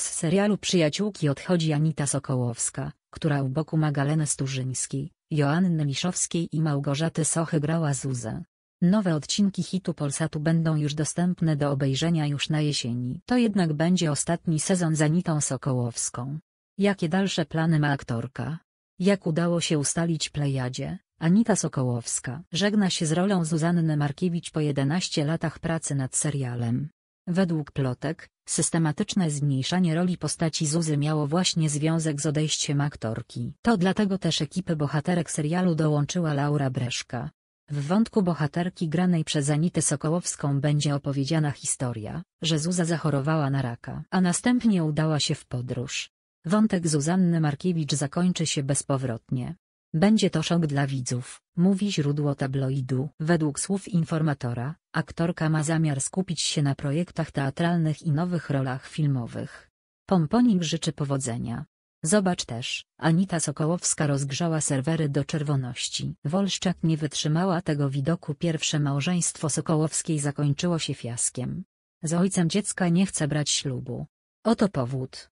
Z serialu Przyjaciółki odchodzi Anita Sokołowska, która u boku Magaleny Sturzyńskiej, Joanny Miszowskiej i Małgorzaty Sochy grała Zuzę. Nowe odcinki hitu Polsatu będą już dostępne do obejrzenia już na jesieni. To jednak będzie ostatni sezon z Anitą Sokołowską. Jakie dalsze plany ma aktorka? Jak udało się ustalić plejadzie? Anita Sokołowska żegna się z rolą Zuzanny Markiewicz po 11 latach pracy nad serialem. Według plotek, systematyczne zmniejszanie roli postaci Zuzy miało właśnie związek z odejściem aktorki. To dlatego też ekipy bohaterek serialu dołączyła Laura Breszka. W wątku bohaterki granej przez Anitę Sokołowską będzie opowiedziana historia, że Zuza zachorowała na raka, a następnie udała się w podróż. Wątek Zuzanny Markiewicz zakończy się bezpowrotnie. Będzie to szok dla widzów, mówi źródło tabloidu. Według słów informatora, aktorka ma zamiar skupić się na projektach teatralnych i nowych rolach filmowych. Pomponik życzy powodzenia. Zobacz też, Anita Sokołowska rozgrzała serwery do czerwoności. Wolszczak nie wytrzymała tego widoku. Pierwsze małżeństwo Sokołowskiej zakończyło się fiaskiem. Z ojcem dziecka nie chce brać ślubu. Oto powód,